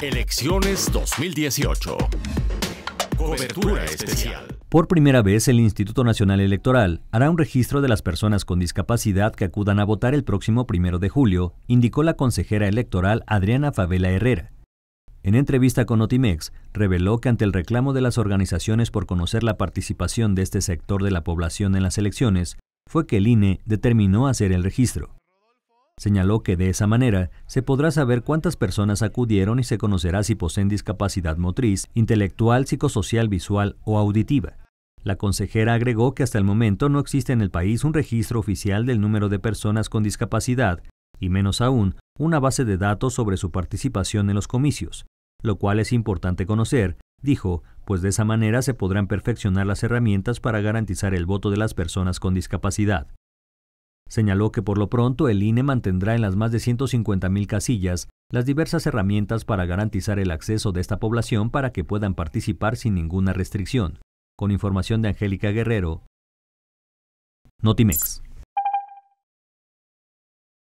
Elecciones 2018. Cobertura especial. Por primera vez, el Instituto Nacional Electoral hará un registro de las personas con discapacidad que acudan a votar el próximo primero de julio, indicó la consejera electoral Adriana Favela Herrera. En entrevista con Otimex, reveló que ante el reclamo de las organizaciones por conocer la participación de este sector de la población en las elecciones, fue que el INE determinó hacer el registro. Señaló que de esa manera se podrá saber cuántas personas acudieron y se conocerá si poseen discapacidad motriz, intelectual, psicosocial, visual o auditiva. La consejera agregó que hasta el momento no existe en el país un registro oficial del número de personas con discapacidad, y menos aún una base de datos sobre su participación en los comicios, lo cual es importante conocer, dijo, pues de esa manera se podrán perfeccionar las herramientas para garantizar el voto de las personas con discapacidad. Señaló que por lo pronto el INE mantendrá en las más de 150.000 casillas las diversas herramientas para garantizar el acceso de esta población para que puedan participar sin ninguna restricción. Con información de Angélica Guerrero, Notimex.